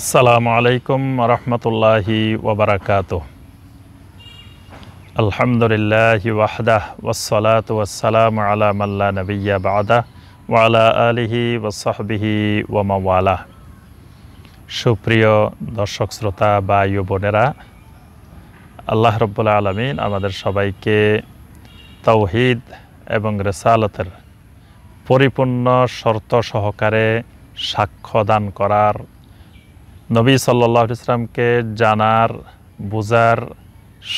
আসসালামু আলাইকুম রহমতুল্লাহি ওবরাকাত আলহামদুলিল্লাহি ওয়াহদাহ ওসলাত ওসালাম আলা মাল্লা নবিয়া বাদা ওয়ালা আলিহি ওসাহবিহি ওয়ামাওয়ালা সুপ্রিয় দর্শক শ্রোতা বা ইউ বোনেরা আল্লাহ রব্বুল্লা আলমিন আমাদের সবাইকে তৌহিদ এবং রেসালতের পরিপূর্ণ শর্ত সহকারে সাক্ষ্য দান করার নবী সাল্লাহ ইসলামকে জানার বোঝার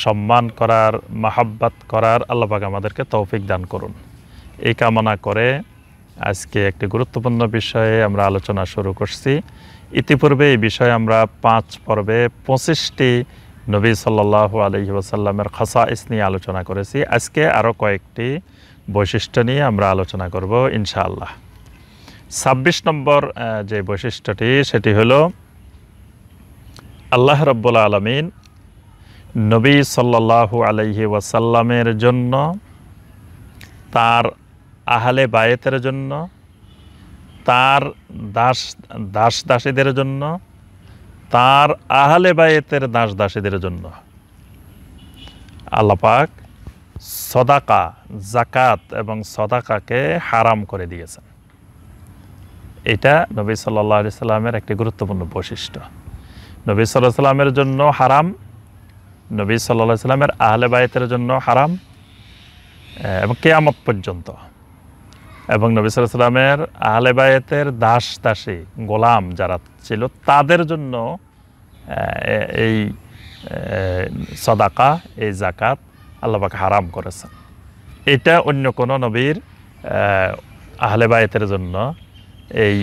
সম্মান করার মাহাব্বাত করার আল্লাপাক আমাদেরকে তৌফিক দান করুন এই কামনা করে আজকে একটি গুরুত্বপূর্ণ বিষয়ে আমরা আলোচনা শুরু করছি ইতিপূর্বে এই বিষয়ে আমরা পাঁচ পর্বে পঁচিশটি নবী সাল্লাহ আলহি ওসাল্লামের খাসা ইস নিয়ে আলোচনা করেছি আজকে আরও কয়েকটি বৈশিষ্ট্য নিয়ে আমরা আলোচনা করব ইনশাআল্লাহ ছাব্বিশ নম্বর যে বৈশিষ্ট্যটি সেটি হলো আল্লাহ রব্বুল আলমিন নবী সাল্লাহু আলহি ওয়াসাল্লামের জন্য তার আহলে বায়েতের জন্য তার দাস দাস দাসীদের জন্য তার আহলে বায়েতের দাস দাসীদের জন্য আল্লাপাক সদাকা জাকাত এবং সদাকাকে হারাম করে দিয়েছেন এটা নবী সাল্লা সাল্লামের একটি গুরুত্বপূর্ণ বৈশিষ্ট্য নবী সাল্লাহ সাল্লামের জন্য হারাম নবী সাল্লাহ সাল্লামের আহলে বায়তের জন্য হারাম এবং কেয়ামত পর্যন্ত এবং নবী সাল্লাহ সাল্লামের আহলে বায়তের দাস দাসী গোলাম যারা ছিল তাদের জন্য এই সদাকা এই জাকাত আল্লাহকে হারাম করেছেন এটা অন্য কোনো নবীর আহলে বায়তের জন্য এই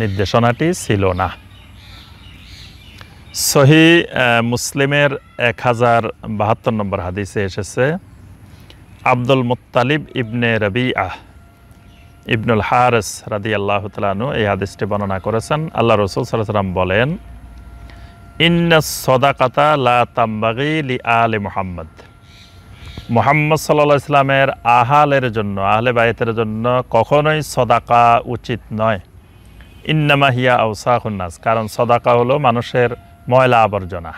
নির্দেশনাটি ছিল না সহি মুসলিমের এক হাজার বাহাত্তর নম্বর হাদিসে এসেছে আব্দুল মুতালিব ইবনে রবি আহ ইবনুল হারস রাদি আল্লাহ তালু এই হাদিসটি বর্ণনা করেছেন আল্লাহ রসুল সাল্লাম বলেন ইন্না সদাকাতা লা তাম্বাগি লি আলে মোহাম্মদ মোহাম্মদ সাল্লা ইসলামের আহালের জন্য আহলে বাইতের জন্য কখনোই সদাকা উচিত নয় ইন্নামাহিয়া আউসাহুন্নাস কারণ সদাকা হলো মানুষের ময়লা আবর্জনা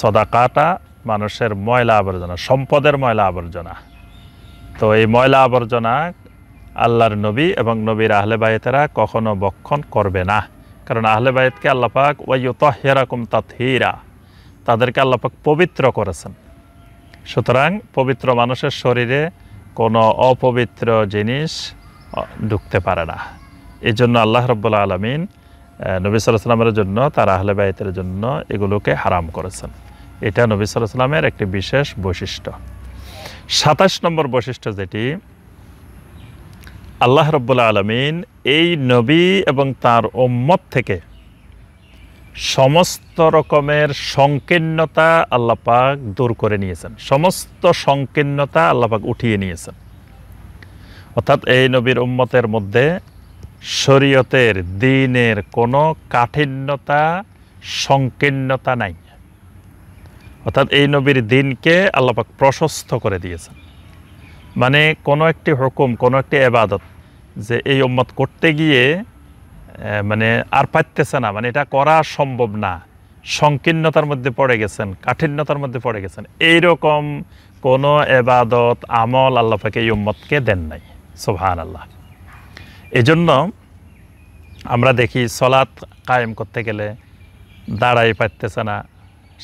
সদাকাটা মানুষের ময়লা আবর্জনা সম্পদের ময়লা আবর্জনা তো এই ময়লা আবর্জনা আল্লাহর নবী এবং নবীর আহলে বায়েতেরা কখনো বক্ষণ করবে না কারণ আহলে বায়েতকে আল্লাপাক ওয়াইউ তহেরাকুম তাতহিরা তাদেরকে আল্লাপাক পবিত্র করেছেন সুতরাং পবিত্র মানুষের শরীরে কোনো অপবিত্র জিনিস ঢুকতে পারে না এই জন্য আল্লাহ রব্বুল আলমিন নবী সাল্লাহ সাল্লামের জন্য তার আহলে বাইতের জন্য এগুলোকে হারাম করেছেন এটা নবী সাল্লাহ সাল্লামের একটি বিশেষ বৈশিষ্ট্য সাতাশ নম্বর বৈশিষ্ট্য যেটি আল্লাহ রব্বুল আলমিন এই নবী এবং তার ওম্মত থেকে সমস্ত রকমের সংকীর্ণতা আল্লাপাক দূর করে নিয়েছেন সমস্ত সংকীর্ণতা আল্লাপাক উঠিয়ে নিয়েছেন অর্থাৎ এই নবীর উম্মতের মধ্যে শরীয়তের দিনের কোনো কাঠিন্যতা সংকীর্ণতা নাই অর্থাৎ এই নবীর দিনকে আল্লাপাক প্রশস্ত করে দিয়েছেন মানে কোনো একটি হুকুম কোনো একটি এবাদত যে এই উম্মত করতে গিয়ে মানে আর পাইতেছে না মানে এটা করা সম্ভব না সংকীর্ণতার মধ্যে পড়ে গেছেন কাঠিন্যতার মধ্যে পড়ে গেছেন এইরকম কোনো এবাদত আমল আল্লাপাকে এই উম্মতকে দেন নাই সোহান আল্লাহ এজন্য আমরা দেখি সলাৎ কায়েম করতে গেলে দাঁড়াই পারতেছে না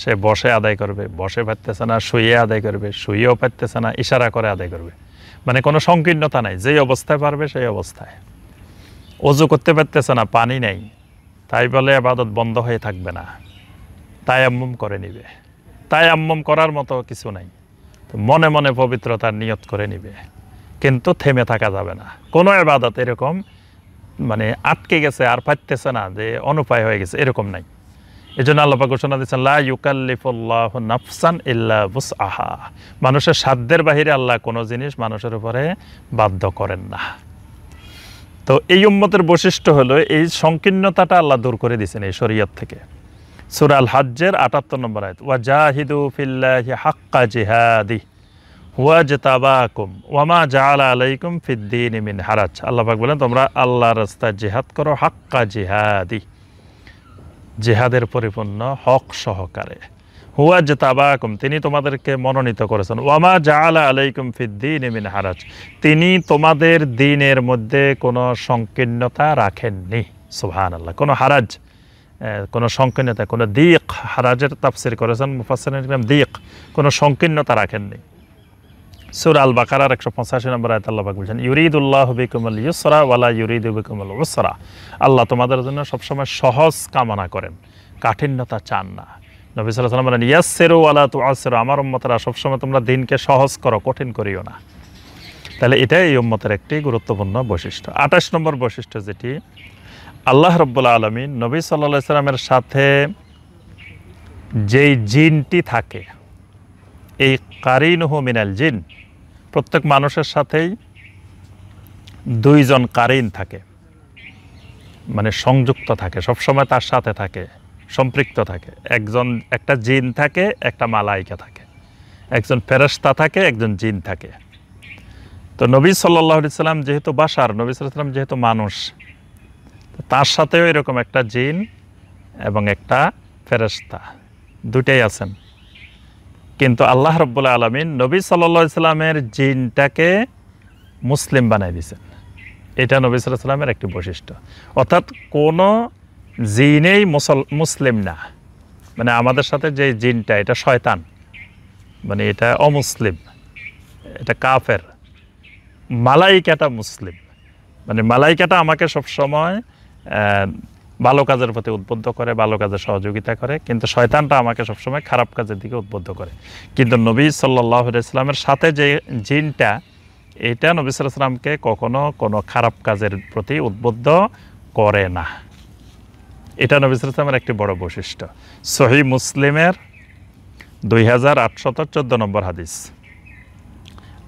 সে বসে আদায় করবে বসে পারতেছে না শুয়ে আদায় করবে শুয়েও পারতেছে না ইশারা করে আদায় করবে মানে কোনো সংকীর্ণতা নাই যেই অবস্থায় পারবে সেই অবস্থায় অজু করতে পারতেছে না পানি নেই তাই বলে আবাদত বন্ধ হয়ে থাকবে না তাই আম্মম করে নিবে তাই আম্মম করার মতো কিছু নাই মনে মনে পবিত্রতার নিয়ত করে নিবে কিন্তু থেমে থাকা যাবে না কোনো এবাদত এরকম মানে আটকে গেছে আর পাইতেছে না যে অনুপায় হয়ে গেছে এরকম নাই এই জন্য আল্লাপা ঘোষণা দিয়েছেন লা নাফসান ইল্লা আহা মানুষের সাধ্যের বাহিরে আল্লাহ কোনো জিনিস মানুষের উপরে বাধ্য করেন না তো এই উম্মতের বৈশিষ্ট্য হলো এই সংকীর্ণতাটা আল্লাহ দূর করে দিয়েছেন এই শরীয়ত থেকে সুরাল হাজ্জের আটাত্তর নম্বর আয়ত ওয়া জাহিদু ফিল্লাহি হাক্কা জিহাদি হুয়াজতাবাকুম ওয়ামা জালা আলাইকুম ফিদ্দিন মিন হারাজ আল্লাহাক বলেন তোমরা আল্লাহ রাস্তায় জেহাদ করো হাক্কা জিহাদি জেহাদের পরিপূর্ণ হক সহকারে হুয়া হুয়াজতাবাকুম তিনি তোমাদেরকে মনোনীত করেছেন ওয়ামা জালা আলাইকুম ফিদ্দিন মিন হারাজ তিনি তোমাদের দিনের মধ্যে কোনো সংকীর্ণতা রাখেননি সুহান আল্লাহ কোনো হারাজ কোনো সংকীর্ণতা কোনো দিক হারাজের তাফসির করেছেন মুফাসিন দিক কোনো সংকীর্ণতা রাখেননি সুর আল বাকারার একশো পঁচাশি নম্বর আয়ত আল্লাহ বলছেন ইউরিদুল্লাহ বিকুমল ইউসরা ওয়ালা ইউরিদ বিকুমল উসরা আল্লাহ তোমাদের জন্য সবসময় সহজ কামনা করেন কাঠিন্যতা চান না নবী সাল্লাহ সাল্লাম বলেন ওয়ালা তু আসেরো আমার উম্মতরা সবসময় তোমরা দিনকে সহজ করো কঠিন করিও না তাহলে এটাই এই উম্মতের একটি গুরুত্বপূর্ণ বৈশিষ্ট্য আঠাশ নম্বর বৈশিষ্ট্য যেটি আল্লাহ রব্বুল আলমী নবী সাল্লা সাল্লামের সাথে যেই জিনটি থাকে এই কারিনহ মিনাল জিন প্রত্যেক মানুষের সাথেই দুইজন কারিন থাকে মানে সংযুক্ত থাকে সবসময় তার সাথে থাকে সম্পৃক্ত থাকে একজন একটা জিন থাকে একটা মালাইকা থাকে একজন ফেরস্তা থাকে একজন জিন থাকে তো নবী সাল্লাহ সাল্লাম যেহেতু বাসার নবী সাল্লাম যেহেতু মানুষ তার সাথেও এরকম একটা জিন এবং একটা ফেরস্তা দুটাই আছেন কিন্তু আল্লাহ রব্বুল আলমিন নবী সাল্লা ইসলামের জিনটাকে মুসলিম বানাই দিয়েছেন এটা নবী সাল্লাহ সাল্লামের একটি বৈশিষ্ট্য অর্থাৎ কোনো জিনেই মুসল মুসলিম না মানে আমাদের সাথে যে জিনটা এটা শয়তান মানে এটা অমুসলিম এটা কাফের মালাইকাটা মুসলিম মানে মালাইকাটা আমাকে সবসময় ভালো কাজের প্রতি উদ্বুদ্ধ করে ভালো কাজে সহযোগিতা করে কিন্তু শয়তানটা আমাকে সবসময় খারাপ কাজের দিকে উদ্বুদ্ধ করে কিন্তু নবী সাল্লাহ ইসলামের সাথে যে জিনটা এটা নবী সাল্লামকে কখনো কোনো খারাপ কাজের প্রতি উদ্বুদ্ধ করে না এটা নবী সালামের একটি বড় বৈশিষ্ট্য সহি মুসলিমের দুই হাজার আটশত চোদ্দ নম্বর হাদিস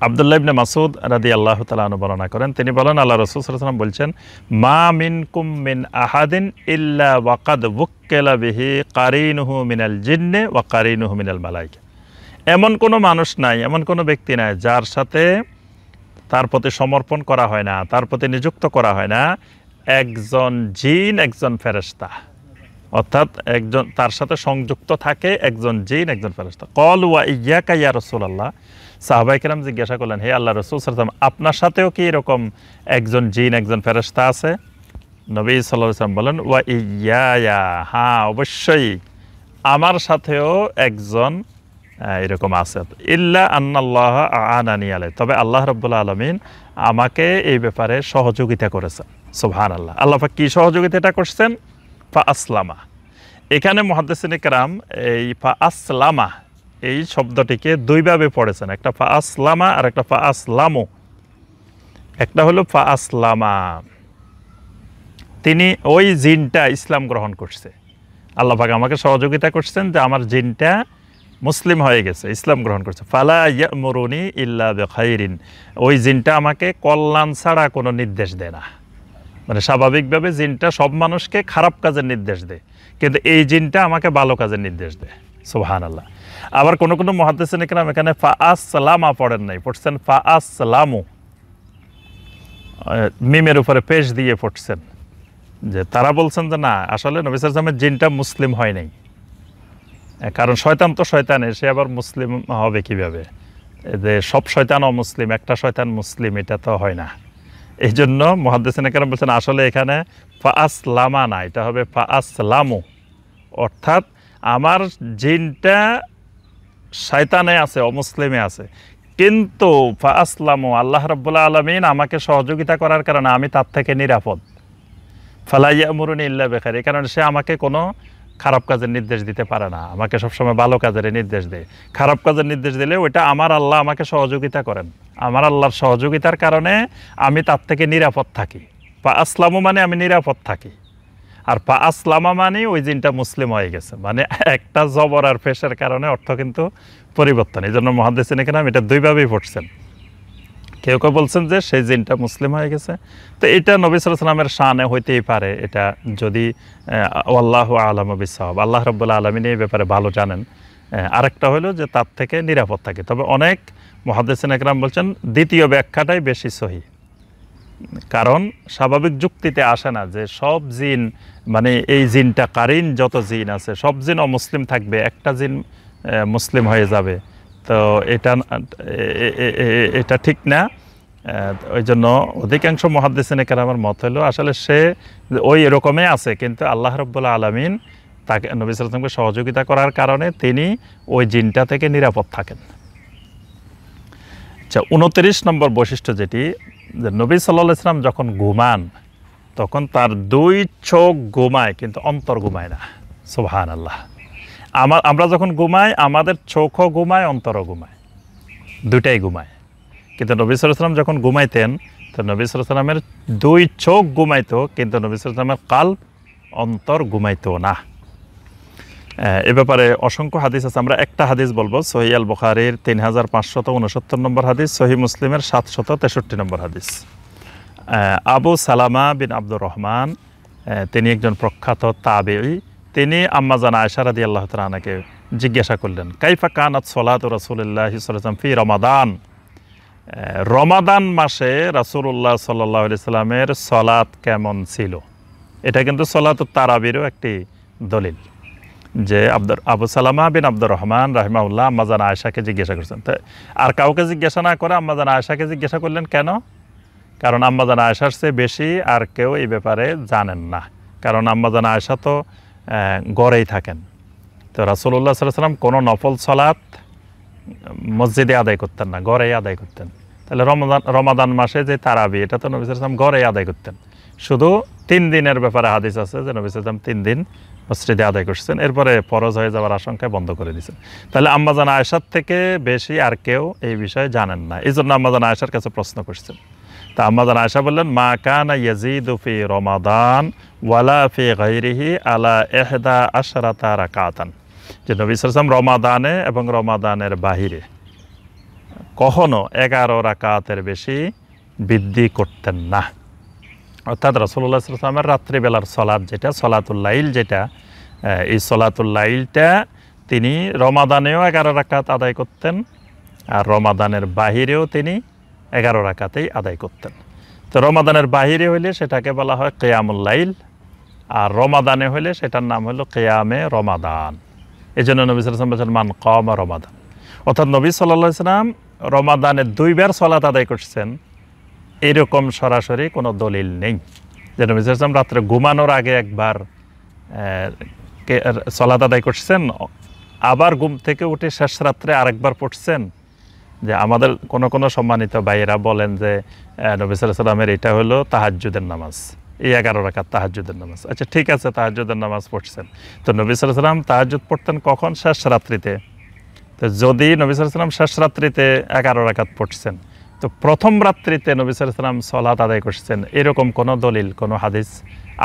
আবদুল্লাহ ইবনে মাসুদ রাদি আল্লাহ তালা অনুবর্ণনা করেন তিনি বলেন আল্লাহ রসুল বলছেন মা মিন কুম মিন আহাদিন ইল্লা ওয়াকাদ বুকেলা বিহি কারিনুহু মিনাল জিন্নে ওয়া কারিনহু মিনাল মালাইক এমন কোনো মানুষ নাই এমন কোনো ব্যক্তি নাই যার সাথে তার প্রতি সমর্পণ করা হয় না তার প্রতি নিযুক্ত করা হয় না একজন জিন একজন ফেরেস্তা অর্থাৎ একজন তার সাথে সংযুক্ত থাকে একজন জিন একজন ফেরেস্তা কল ওয়া ইয়াকা ইয়া রসুল আল্লাহ সাহাবাইকেরাম জিজ্ঞাসা করলেন হে আল্লাহ রসুল সালাম আপনার সাথেও কি এরকম একজন জিন একজন ফেরস্তা আছে নবী সাল্লাম বলেন ওয়া ইয়া হ্যাঁ অবশ্যই আমার সাথেও একজন এরকম আছে ইল্লা আন্নাল্লাহ আনানি আলে তবে আল্লাহ রব্বুল্লা আলমিন আমাকে এই ব্যাপারে সহযোগিতা করেছেন সোহান আল্লাহ আল্লাহ কী সহযোগিতাটা করছেন ফা আসলামা এখানে মহাদ্দেসিনিকরাম এই ফা আসলামা এই শব্দটিকে দুইভাবে পড়েছেন একটা ফা আসলামা আর একটা ফা আসলামো একটা হলো ফা আসলামা তিনি ওই জিনটা ইসলাম গ্রহণ করছে আল্লাহ আল্লাহাক আমাকে সহযোগিতা করছেন যে আমার জিনটা মুসলিম হয়ে গেছে ইসলাম গ্রহণ করছে ফালা মরুনি ইল্লা বেখাইরিন ওই জিনটা আমাকে কল্যাণ ছাড়া কোনো নির্দেশ দেয় না মানে স্বাভাবিকভাবে জিনটা সব মানুষকে খারাপ কাজের নির্দেশ দেয় কিন্তু এই জিনটা আমাকে ভালো কাজের নির্দেশ দেয় সোহান আল্লাহ আবার কোনো কোনো মহাদেসিন নাম এখানে ফা সালামা পড়েন নাই পড়ছেন ফা সালামু মিমের উপরে পেশ দিয়ে পড়ছেন যে তারা বলছেন যে না আসলে নবিসার জামের জিনটা মুসলিম হয় নাই কারণ শয়তান তো শয়তানে সে আবার মুসলিম হবে কিভাবে যে সব শয়তান অমুসলিম একটা শয়তান মুসলিম এটা তো হয় না এই জন্য মহাদ্দেসিন কেন বলছেন আসলে এখানে লামা না এটা হবে ফাসলামু অর্থাৎ আমার জিনটা শায়তানে আছে অমুসলিমে আছে কিন্তু আসলামু আল্লাহ রব্বুল্লা আলমিন আমাকে সহযোগিতা করার কারণে আমি তার থেকে নিরাপদ ফালাইয়া মরুন ইল্লা বেকার এই কারণে সে আমাকে কোনো খারাপ কাজের নির্দেশ দিতে পারে না আমাকে সবসময় ভালো কাজের নির্দেশ দেয় খারাপ কাজের নির্দেশ দিলে ওইটা আমার আল্লাহ আমাকে সহযোগিতা করেন আমার আল্লাহর সহযোগিতার কারণে আমি তার থেকে নিরাপদ থাকি বা আসলামও মানে আমি নিরাপদ থাকি আর পা আসলামা মানে ওই জিনটা মুসলিম হয়ে গেছে মানে একটা জবর আর ফেসের কারণে অর্থ কিন্তু পরিবর্তন এই জন্য মহাদেসিন এখানে এটা দুইভাবেই পড়ছেন কেউ কেউ বলছেন যে সেই জিনটা মুসলিম হয়ে গেছে তো এটা নবী সালামের শানে হইতেই পারে এটা যদি আল্লাহ আলম বিসাহাব আল্লাহ রব্বুল্লা আলমিন এই ব্যাপারে ভালো জানেন আরেকটা হলো যে তার থেকে নিরাপদ থাকে তবে অনেক মহাদেসিন একরাম বলছেন দ্বিতীয় ব্যাখ্যাটাই বেশি সহি কারণ স্বাভাবিক যুক্তিতে আসে না যে সব জিন মানে এই জিনটা কারিন যত জিন আছে সব জিন অমুসলিম থাকবে একটা জিন মুসলিম হয়ে যাবে তো এটা এটা ঠিক না ওই জন্য অধিকাংশ মহাদ্দেশিন আমার মত হলো আসলে সে ওই এরকমই আছে কিন্তু আল্লাহ রব্বুল্লা আলমিন তাকে নবী সালামকে সহযোগিতা করার কারণে তিনি ওই জিনটা থেকে নিরাপদ থাকেন আচ্ছা উনত্রিশ নম্বর বৈশিষ্ট্য যেটি যে নবী সাল্লাহ ইসলাম যখন ঘুমান তখন তার দুই চোখ ঘুমায় কিন্তু অন্তর ঘুমায় না সোহান আল্লাহ আমার আমরা যখন ঘুমাই আমাদের চোখও ঘুমায় অন্তরও ঘুমায় দুইটাই ঘুমায় কিন্তু নবী সালাম যখন ঘুমাইতেন তো নবী সালামের দুই চোখ ঘুমাইতো কিন্তু নবী সালামের কাল অন্তর ঘুমাইতো না এ ব্যাপারে অসংখ্য হাদিস আছে আমরা একটা হাদিস বলবো সহি আল বুখারির তিন হাজার পাঁচশত উনসত্তর নম্বর হাদিস সহি মুসলিমের সাতশত তেষট্টি নম্বর হাদিস আবু সালামা বিন আব্দুর রহমান তিনি একজন প্রখ্যাত তাবি তিনি আম্মাজান আদি আল্লাহ তালাকে জিজ্ঞাসা করলেন কাইফা কানাত সলাত রাসুল্লাহ সাল্লাম ফি রমাদান রমাদান মাসে রাসুল্লাহ সাল্লাহ সাল্লামের সলাৎ কেমন ছিল এটা কিন্তু সলাত তারাবিরও একটি দলিল যে আব্দুর আবু সালামা বিন আব্দুর রহমান রাহিমাউল্লাহ আম্মাজান আয়সাকে জিজ্ঞাসা করছেন তাই আর কাউকে জিজ্ঞাসা না করে আম্মাজান আয়সাকে জিজ্ঞাসা করলেন কেন কারণ আম্মাজান আয়সার চেয়ে বেশি আর কেউ এই ব্যাপারে জানেন না কারণ আম্মাজান আয়সা তো গড়েই থাকেন তো রাসুল্লাহ সাল্লাম কোনো নফল সলাত মসজিদে আদায় করতেন না গড়েই আদায় করতেন তাহলে রমাদান রমাদান মাসে যে তারাবি এটা তো নবী সাল্লাম গড়েই আদায় করতেন শুধু তিন দিনের ব্যাপারে হাদিস আছে যে নবী সাল্লাম তিন দিন মসজিদে আদায় করছেন এরপরে ফরজ হয়ে যাওয়ার আশঙ্কায় বন্ধ করে দিয়েছেন তাহলে আম্মাজান আয়েশার থেকে বেশি আর কেউ এই বিষয়ে জানেন না এই জন্য আম্মাজান আয়েশার কাছে প্রশ্ন করছেন তা আম্মাজান আয়েশা বললেন মা কানা ইয়াজিদ ফি রমাদান ওয়ালা ফি গাইরিহি আলা এহদা আশরাতা রাকাতান যে নবী রমাদানে এবং রমাদানের বাহিরে কখনো এগারো রাকাতের বেশি বৃদ্ধি করতেন না অর্থাৎ রসল্লা সাল্লামের রাত্রিবেলার সলাদ যেটা সলাতুল্লাইল যেটা এই সলাতুল্লাইলটা তিনি রমাদানেও এগারো রাকাত আদায় করতেন আর রমাদানের বাহিরেও তিনি এগারো রাকাতেই আদায় করতেন তো রমাদানের বাহিরে হইলে সেটাকে বলা হয় কেয়ামুল্লাইল আর রমাদানে হইলে সেটার নাম হলো কেয়ামে রমাদান এই জন্য নবী সালাম বলছেন মান কম রমাদান অর্থাৎ নবী সাল্লাহ সাল্লাম রমাদানের দুইবার সলাত আদায় করছেন এরকম সরাসরি কোনো দলিল নেই যে নবী ইসলাম রাত্রে ঘুমানোর আগে একবার সলাদ আদায় করছেন আবার ঘুম থেকে উঠে শেষ রাত্রে আরেকবার পড়ছেন যে আমাদের কোন কোন সম্মানিত ভাইয়েরা বলেন যে নবী সাল্লামের এটা হলো তাহাজুদের নামাজ এই এগারো রাখার তাহাজুদের নামাজ আচ্ছা ঠিক আছে তাহাজুদের নামাজ পড়ছেন তো নবী সাল্লাম তাহাজুদ পড়তেন কখন শেষ রাত্রিতে তো যদি নবী সাল্লাম শেষ রাত্রিতে এগারো রাখাত পড়ছেন তো প্রথম রাত্রিতে নবী সালাম সলাত আদায় করছেন এরকম কোনো দলিল কোনো হাদিস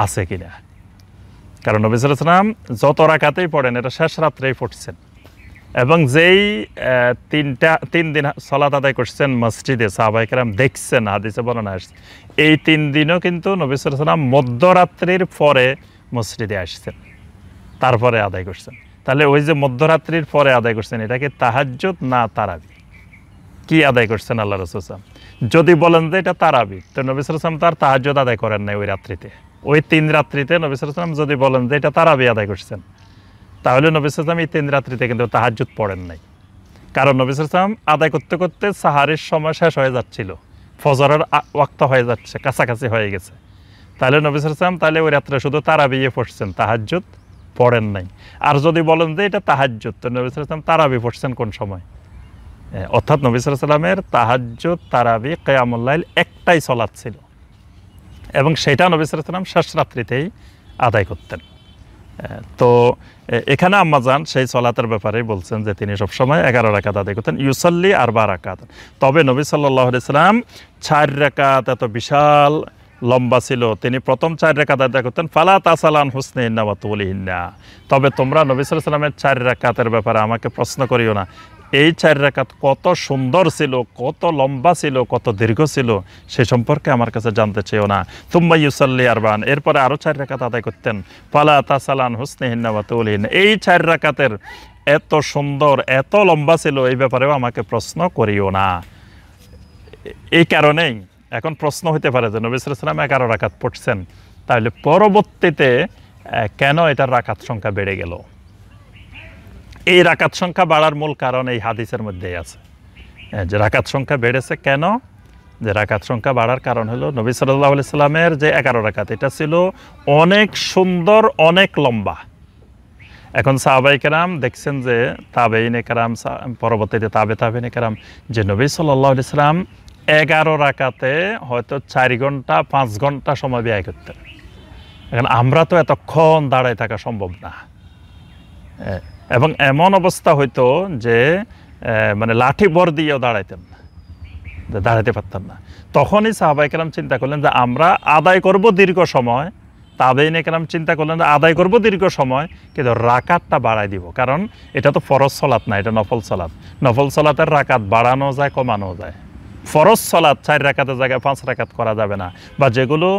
আছে কি না কারণ নবী সালাম যত রাখাতেই পড়েন এটা শেষ রাত্রেই পড়ছেন এবং যেই তিনটা তিন দিন সলাত আদায় করছেন মসজিদে সাহবাইকেরাম দেখছেন হাদিসে বর্ণনা আসছে এই তিন দিনও কিন্তু নবী সালাম মধ্যরাত্রির পরে মসজিদে আসছেন তারপরে আদায় করছেন তাহলে ওই যে মধ্যরাত্রির পরে আদায় করছেন এটাকে তাহাজ্জত না তারাবি কি আদায় করছেন আল্লাহ রসুলাম যদি বলেন যে এটা তার আবি তো নবী সালাম তার তাহাজ্যদ আদায় করেন নাই ওই রাত্রিতে ওই তিন রাত্রিতে নবী সালাম যদি বলেন যে এটা তার আবি আদায় করছেন তাহলে নবী সালাম এই তিন রাত্রিতে কিন্তু তাহাজ্যুদ পড়েন নাই কারণ নবী সালাম আদায় করতে করতে সাহারের সময় শেষ হয়ে যাচ্ছিল ফজরের ওয়াক্ত হয়ে যাচ্ছে কাছাকাছি হয়ে গেছে তাহলে নবী সালাম তাহলে ওই রাত্রে শুধু তার তারাবিয়ে পড়ছেন তাহাজ্যুদ পড়েন নাই আর যদি বলেন যে এটা তাহাজ্যুদ তো নবী সালাম তার আবি পড়ছেন কোন সময় অর্থাৎ নবী সাল্লামের তাহাজ্য তারাবি কেয়ামুল্লাইল একটাই সলাদ ছিল এবং সেটা নবী সাল্লাম শেষ রাত্রিতেই আদায় করতেন তো এখানে আম্মা যান সেই সলাতের ব্যাপারে বলছেন যে তিনি সবসময় এগারো রাকাত আদায় করতেন ইউসাল্লি আর বার রাকাত তবে নবী সাল্লাহ সাল্লাম চার রাকাত এত বিশাল লম্বা ছিল তিনি প্রথম চার রেখাত আদায় করতেন ফালা তাসালান হুসনে ইন্না তবে তোমরা নবী সাল্লামের চার রাকাতের ব্যাপারে আমাকে প্রশ্ন করিও না এই চার রেখাত কত সুন্দর ছিল কত লম্বা ছিল কত দীর্ঘ ছিল সে সম্পর্কে আমার কাছে জানতে চেয়েও না তুম্বা ইউসাল্লি আরবান এরপরে আরও চার রেখাত আদায় করতেন পালা তাসালান হুসনেহিনাবাতউলিন এই চার রেখাতের এত সুন্দর এত লম্বা ছিল এই ব্যাপারেও আমাকে প্রশ্ন করিও না এই কারণেই এখন প্রশ্ন হতে পারে যে নবিসাম এগারো রাখাত পড়ছেন তাহলে পরবর্তীতে কেন এটার রাকাত সংখ্যা বেড়ে গেল এই রাকাত সংখ্যা বাড়ার মূল কারণ এই হাদিসের মধ্যেই আছে হ্যাঁ, যে রাকাত সংখ্যা বেড়েছে কেন যে রাকাত সংখ্যা বাড়ার কারণ হলো নবী সাল্লাহ সাল্লামের যে এগারো রাকাত এটা ছিল অনেক সুন্দর অনেক লম্বা এখন সাহাবাই কেরাম দেখছেন যে তাবেইনে কেরাম পরবর্তীতে তাবে তাবেইনে কেরাম যে নবী সাল্লাহ সাল্লাম এগারো রাকাতে হয়তো চারি ঘন্টা পাঁচ ঘন্টা সময় ব্যয় করতেন এখন আমরা তো এতক্ষণ দাঁড়ায় থাকা সম্ভব না হ্যাঁ, এবং এমন অবস্থা হইতো যে মানে লাঠি বর দিয়েও দাঁড়াইতেন দাঁড়াইতে পারতাম না তখনই সাহাবাইকেরাম চিন্তা করলেন যে আমরা আদায় করব দীর্ঘ সময় তাবেইন একরাম চিন্তা করলেন যে আদায় করব দীর্ঘ সময় কিন্তু রাকাতটা বাড়াই দিব কারণ এটা তো ফরজ সলাত না এটা নফল সলাত নফল সলাতের রাকাত বাড়ানো যায় কমানো যায় ফরজ সলাত চার রাকাতের জায়গায় পাঁচ রাকাত করা যাবে না বা যেগুলো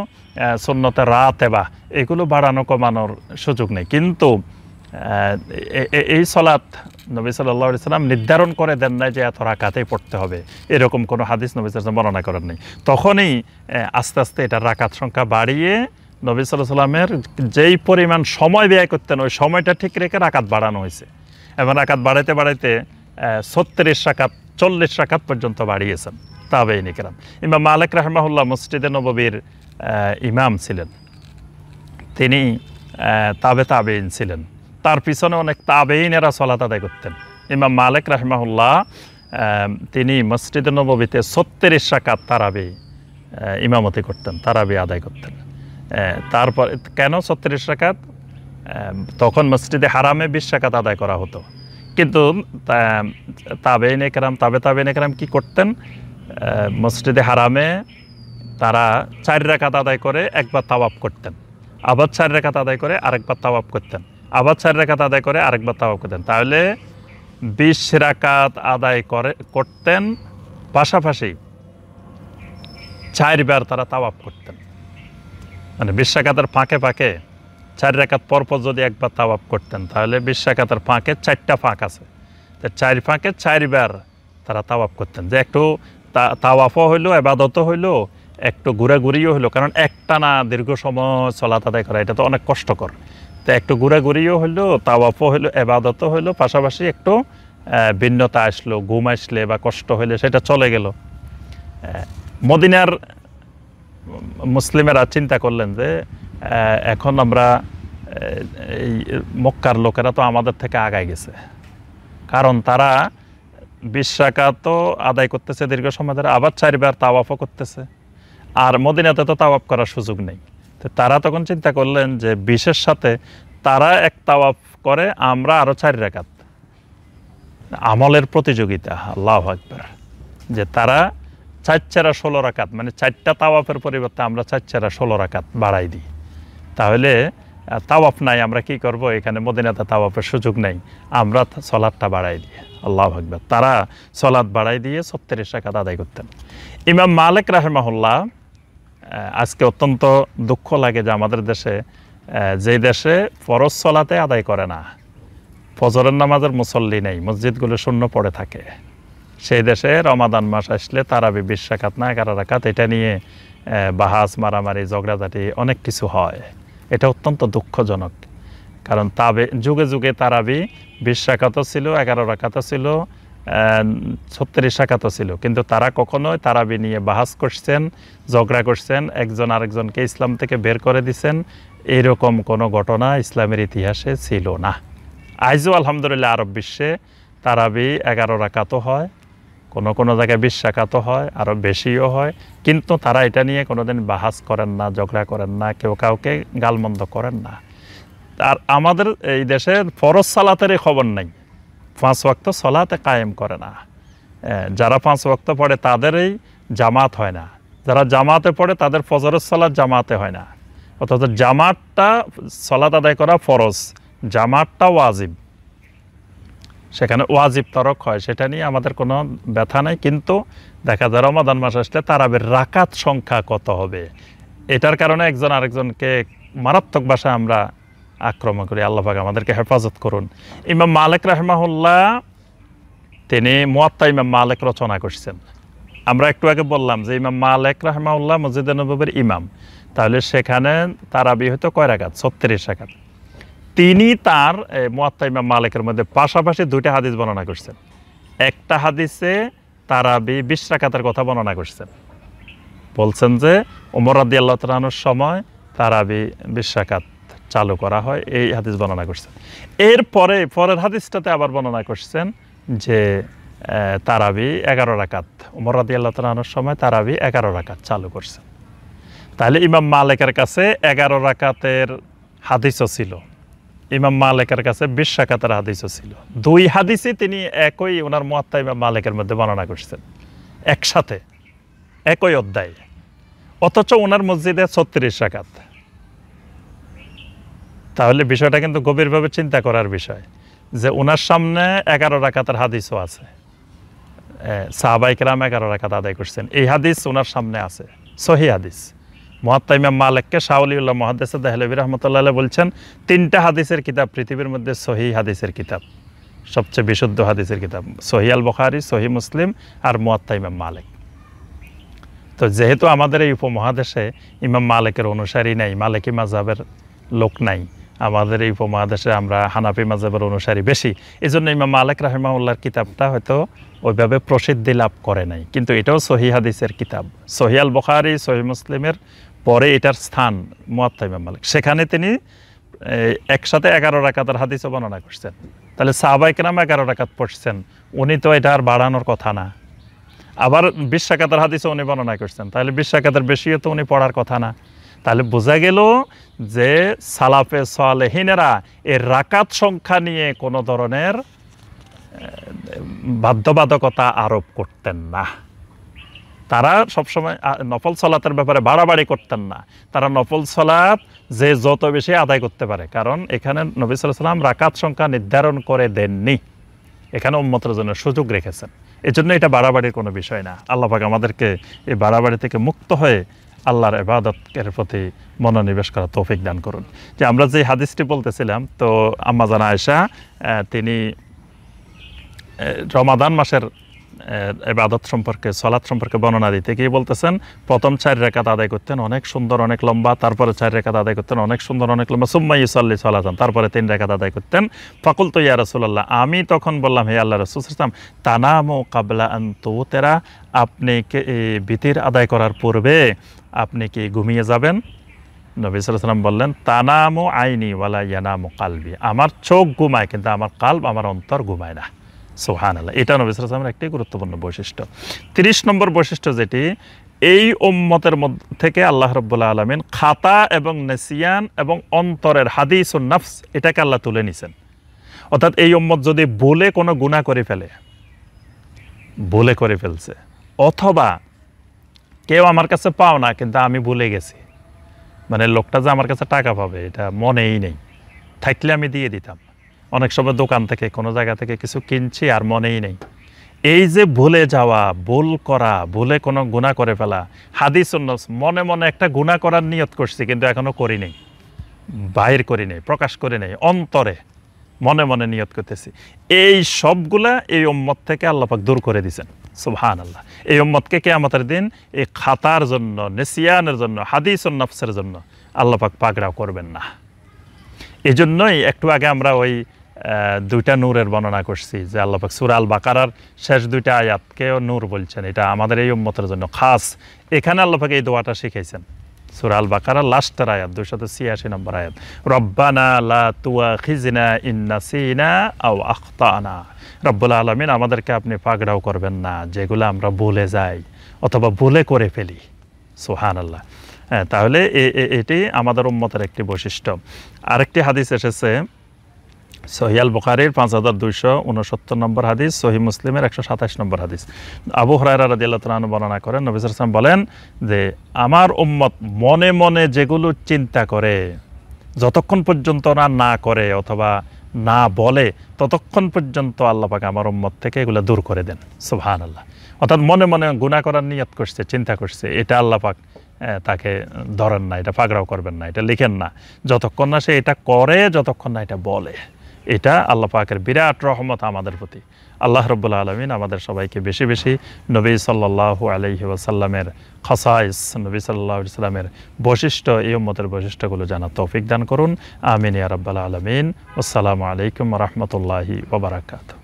শূন্যতে রাত এবা এগুলো বাড়ানো কমানোর সুযোগ নেই কিন্তু এই সলাত নবী সাল্লাহ সাল্লাম নির্ধারণ করে দেন নাই যে এত রাকাতেই পড়তে হবে এরকম কোনো হাদিস নবী সাল্লাম বর্ণনা করেন নাই তখনই আস্তে আস্তে এটা রাকাত সংখ্যা বাড়িয়ে নবী সাল্লাহ সাল্লামের যেই পরিমাণ সময় ব্যয় করতেন ওই সময়টা ঠিক রেখে রাকাত বাড়ানো হয়েছে এবং রাকাত বাড়াইতে বাড়াইতে ছত্রিশ রাকাত চল্লিশ রাকাত পর্যন্ত বাড়িয়েছেন তাবেই নিকেরাম ইমাম মালিক রাহমাহুল্লাহ মসজিদে নববীর ইমাম ছিলেন তিনি তাবে তাবেইন ছিলেন তার পিছনে অনেক তাবেইনেরা সলাত আদায় করতেন ইমাম মালিক রাহমাহুল্লাহ তিনি মসজিদ নবীতে ছত্রিশ শাখা তারাবি ইমামতি করতেন তারাবি আদায় করতেন তারপর কেন ছত্রিশ শাখাত তখন মসজিদে হারামে বিশ শাখাত আদায় করা হতো কিন্তু তাবেইন একরাম তাবে তাবেইন একরাম কী করতেন মসজিদে হারামে তারা চার রেখাত আদায় করে একবার তাওয়াব করতেন আবার চার রেখাত আদায় করে আরেকবার তাওয়াব করতেন আবার চার রেখাত আদায় করে আরেকবার তাওয়াব করতেন তাহলে বিশ রাকাত আদায় করে করতেন পাশাপাশি চারবার তারা তাওয়াব করতেন মানে বিশ রাকাতের ফাঁকে ফাঁকে চার রেখাত পরপর যদি একবার তাওয়াব করতেন তাহলে বিশ রাকাতের ফাঁকে চারটা ফাঁক আছে তো চার ফাঁকে চারবার তারা তাওয়াব করতেন যে একটু তাওয়াফও হইলো এবাদত হইলো একটু ঘুরে ঘুরিও হইলো কারণ একটা না দীর্ঘ সময় চলা তাদের করা এটা তো অনেক কষ্টকর তা একটু ঘোরাঘুরিও হইলো তাওয়াফও হইলো এবাদতও হইলো পাশাপাশি একটু ভিন্নতা আসলো ঘুম আসলে বা কষ্ট হইলে সেটা চলে গেল মদিনার মুসলিমেরা চিন্তা করলেন যে এখন আমরা এই মক্কার লোকেরা তো আমাদের থেকে আগায় গেছে কারণ তারা বিশ তো আদায় করতেছে দীর্ঘ সময় ধরে আবার চারবার তাওয়াফও করতেছে আর মদিনাতে তো তাওয়াফ করার সুযোগ নেই তো তারা তখন চিন্তা করলেন যে বিশের সাথে তারা এক তাওয়াফ করে আমরা আরও চার রেখাত আমলের প্রতিযোগিতা আল্লাহ আকবর যে তারা চার চারা ষোলো রাকাত মানে চারটা তাওয়াফের পরিবর্তে আমরা চার চারা ষোলো রাকাত বাড়াই দিই তাহলে তাওয়াফ নাই আমরা কি করব এখানে মদিনাতে তাওয়াফের সুযোগ নেই আমরা সলাদটা বাড়াই দিই আল্লাহ আকবর তারা সলাদ বাড়াই দিয়ে সত্তরের রাকাত আদায় করতেন ইমাম মালিক রাহেমাহুল্লাহ আজকে অত্যন্ত দুঃখ লাগে যে আমাদের দেশে যে দেশে ফরজ চলাতে আদায় করে না ফজরের নামাজের মুসল্লি নেই মসজিদগুলো শূন্য পড়ে থাকে সেই দেশে রমাদান মাস আসলে তারাবি বিশ না এগারো রাখাত এটা নিয়ে বাহাজ মারামারি ঝগড়াঝাটি অনেক কিছু হয় এটা অত্যন্ত দুঃখজনক কারণ তাবে যুগে যুগে তারাবি বিশ ছিল এগারো রাখাতও ছিল ছত্রিশ শাখাত ছিল কিন্তু তারা কখনোই তারাবি নিয়ে বাহাস করছেন ঝগড়া করছেন একজন আরেকজনকে ইসলাম থেকে বের করে দিছেন এরকম কোনো ঘটনা ইসলামের ইতিহাসে ছিল না আইজু আলহামদুলিল্লাহ আরব বিশ্বে তারাবি এগারো রাকাতও হয় কোনো কোনো জায়গায় বিশ শাখাতও হয় আরও বেশিও হয় কিন্তু তারা এটা নিয়ে কোনোদিন বাহাস করেন না ঝগড়া করেন না কেউ কাউকে গালমন্দ করেন না আর আমাদের এই দেশের ফরজ সালাতের খবর নাই পাঁচ ওয়াক্ত সলাতে কায়েম করে না যারা পাঁচ ওয়াক্ত পড়ে তাদেরই জামাত হয় না যারা জামাতে পড়ে তাদের ফজরের সলাত জামাতে হয় না অর্থাৎ জামাতটা সলাত আদায় করা ফরজ জামাতটা ওয়াজিব সেখানে ওয়াজিব তরক হয় সেটা নিয়ে আমাদের কোনো ব্যথা নাই কিন্তু দেখা যায় রমাদান মাস আসলে তারাবের রাকাত সংখ্যা কত হবে এটার কারণে একজন আরেকজনকে মারাত্মক ভাষায় আমরা আক্রমণ করি আল্লাহাক আমাদেরকে হেফাজত করুন ইমাম মালিক রাহমাহুল্লাহ তিনি মোয়াত্তা ইমাম মালিক রচনা করছেন আমরা একটু আগে বললাম যে ইমাম মালিক রাহমাউল্লাহ মসজিদ নবাবের ইমাম তাহলে সেখানে তারাবি হয়তো কয় রাখাত ছত্রিশ রাখাত তিনি তার মোয়াত্তা ইমাম মালিকের মধ্যে পাশাপাশি দুইটা হাদিস বর্ণনা করছেন একটা হাদিসে তারাবি বিশ রাখাতের কথা বর্ণনা করছেন বলছেন যে ওমর রাদি আল্লাহ তালানোর সময় তারাবি বিশ রাখাত চালু করা হয় এই হাদিস বর্ণনা করছেন এরপরে পরের হাদিসটাতে আবার বর্ণনা করছেন যে তারাবি এগারো রাকাত উমর রাদি আল্লাহ তালানোর সময় তারাবি এগারো রাকাত চালু করছেন তাহলে ইমাম মালিকের কাছে এগারো রাকাতের হাদিসও ছিল ইমাম মালিকের কাছে বিশ রাকাতের হাদিসও ছিল দুই হাদিসই তিনি একই ওনার মহাত্মা ইমাম মালিকের মধ্যে বর্ণনা করছেন একসাথে একই অধ্যায় অথচ ওনার মসজিদে ছত্রিশ রাকাত তাহলে বিষয়টা কিন্তু গভীরভাবে চিন্তা করার বিষয় যে ওনার সামনে এগারো রাকাতের হাদিসও আছে সাহাবাইকেরাম এগারো রাকাত আদায় করছেন এই হাদিস ওনার সামনে আছে সহি হাদিস মহাত্মা ইমাম মালেককে শাহলিউল্লাহ মহাদেসা দেহলবী রহমতুল্লাহ বলছেন তিনটা হাদিসের কিতাব পৃথিবীর মধ্যে সহি হাদিসের কিতাব সবচেয়ে বিশুদ্ধ হাদিসের কিতাব সহি আল বখারি সহি মুসলিম আর মোয়াত্তা ইমাম তো যেহেতু আমাদের এই উপমহাদেশে ইমাম মালিকের অনুসারী নাই মালেকি মাজাবের লোক নাই আমাদের এই উপমহাদেশে আমরা হানাফি মাজাবের অনুসারী বেশি এই জন্য ইমাম মালিক রাহেমাউল্লার কিতাবটা হয়তো ওইভাবে প্রসিদ্ধি লাভ করে নাই কিন্তু এটাও সহি হাদিসের কিতাব সহিয়াল বখারি সহি মুসলিমের পরে এটার স্থান মোয়াত্তা ইমাম মালিক সেখানে তিনি একসাথে এগারো রাকাতের হাদিসও বর্ণনা করছেন তাহলে সাহবাইক নাম এগারো রাকাত পড়ছেন উনি তো এটা আর বাড়ানোর কথা না আবার বিশ্বাকাতের হাদিসও উনি বর্ণনা করছেন তাহলে বিশ্বাকাতের বেশিও তো উনি পড়ার কথা না তাহলে বোঝা গেল যে সালাফে সালেহিনেরা এর রাকাত সংখ্যা নিয়ে কোনো ধরনের বাধ্যবাধকতা আরোপ করতেন না তারা সবসময় নফল সলাতের ব্যাপারে বাড়াবাড়ি করতেন না তারা নফল সলাপ যে যত বেশি আদায় করতে পারে কারণ এখানে নবী সাল্লাম রাকাত সংখ্যা নির্ধারণ করে দেননি এখানে উম্মতের জন্য সুযোগ রেখেছেন এজন্য এটা বাড়াবাড়ির কোনো বিষয় না আল্লাহ পাক আমাদেরকে এই বাড়াবাড়ি থেকে মুক্ত হয়ে আল্লাহর এবাদতের প্রতি মনোনিবেশ করা তৌফিক দান করুন যে আমরা যে হাদিসটি বলতেছিলাম তো আম্মা জানা আয়সা তিনি রমাদান মাসের এবাদত সম্পর্কে সলাৎ সম্পর্কে বর্ণনা দিতে গিয়ে বলতেছেন প্রথম চার রেখাত আদায় করতেন অনেক সুন্দর অনেক লম্বা তারপরে চার রেখাত আদায় করতেন অনেক সুন্দর অনেক লম্বা সুম্মাই ইসল্লি সলাতান তারপরে তিন রেখাত আদায় করতেন ফকুল তো ইয়া রসুল্লাহ আমি তখন বললাম হে আল্লাহ রসুল ইসলাম তানামো কাবলা আন তেরা আপনি ভীতির আদায় করার পূর্বে আপনি কি ঘুমিয়ে যাবেন নবী সাল্লাম বললেন তানামো আইনি ওয়ালা ইয়ানামো কালবি আমার চোখ ঘুমায় কিন্তু আমার কাল্ব আমার অন্তর ঘুমায় না সোহান আল্লাহ এটা নবী সালামের একটি গুরুত্বপূর্ণ বৈশিষ্ট্য তিরিশ নম্বর বৈশিষ্ট্য যেটি এই উম্মতের মধ্যে থেকে আল্লাহ রব্বুল্লা আলমিন খাতা এবং নেসিয়ান এবং অন্তরের হাদিস ও নফস এটাকে আল্লাহ তুলে নিছেন অর্থাৎ এই উম্মত যদি বলে কোনো গুণা করে ফেলে বলে করে ফেলছে অথবা কেউ আমার কাছে পাও না কিন্তু আমি ভুলে গেছি মানে লোকটা যে আমার কাছে টাকা পাবে এটা মনেই নেই থাকলে আমি দিয়ে দিতাম অনেক সময় দোকান থেকে কোনো জায়গা থেকে কিছু কিনছি আর মনেই নেই এই যে ভুলে যাওয়া ভুল করা ভুলে কোনো গুণা করে ফেলা হাদিস উন্নস মনে মনে একটা গুণা করার নিয়ত করছি কিন্তু এখনও করি নেই বাহির করি নেই প্রকাশ করি নেই অন্তরে মনে মনে নিয়ত করতেছি এই সবগুলা এই ওম্মত থেকে আল্লাপাক দূর করে দিছেন সুহান আল্লাহ এই উম্মতকে কেয়ামতের দিন এই খাতার জন্য নেসিয়ানের জন্য হাদিস নফসের জন্য আল্লাপাক পাকড়াও করবেন না এই জন্যই একটু আগে আমরা ওই দুইটা নূরের বর্ণনা করছি যে আল্লাপাক সুরাল বাকারার শেষ দুইটা আয়াতকেও নূর বলছেন এটা আমাদের এই উম্মতের জন্য খাস এখানে আল্লাপাক এই দোয়াটা শিখেছেন সুরাল বাকারার লাস্টের আয়াত দুশত ছিয়াশি নম্বর আয়াত রব্বানা লা তুয়া খিজনা ইন্না সিনা আও আখতানা রব্বুল আলমিন আমাদেরকে আপনি পাকড়াও করবেন না যেগুলো আমরা ভুলে যাই অথবা ভুলে করে ফেলি সোহান আল্লাহ হ্যাঁ তাহলে এটি আমাদের উম্মতের একটি বৈশিষ্ট্য আরেকটি হাদিস এসেছে সহিয়াল বুখারির পাঁচ হাজার দুইশো উনসত্তর নম্বর হাদিস সহি মুসলিমের একশো সাতাশ নম্বর হাদিস আবু হরাইরা রাজিয়াল্লাহন বর্ণনা করেন নবিস ইসলাম বলেন যে আমার উম্মত মনে মনে যেগুলো চিন্তা করে যতক্ষণ পর্যন্ত না না করে অথবা না বলে ততক্ষণ পর্যন্ত আল্লাপাকে আমার উম্মত থেকে এগুলো দূর করে দেন সুহান আল্লাহ অর্থাৎ মনে মনে গুণা করার নিয়াত করছে চিন্তা করছে এটা আল্লাপাক তাকে ধরেন না এটা ফাগড়াও করবেন না এটা লিখেন না যতক্ষণ না সে এটা করে যতক্ষণ না এটা বলে এটা আল্লাহ পাকের বিরাট রহমত আমাদের প্রতি আল্লাহ রব্বুল আলমিন আমাদের সবাইকে বেশি বেশি নবী সাল্লাহ আলহি ওসাল্লামের খসাইস নবী সাল্লাহ ইসলামের বৈশিষ্ট্য এই উম্মতের বৈশিষ্ট্যগুলো জানা তৌফিক দান করুন আমিন ইয়ারব্বাল আলমিন আসসালামু আলাইকুম রহমতুল্লাহি ওবরাকাতু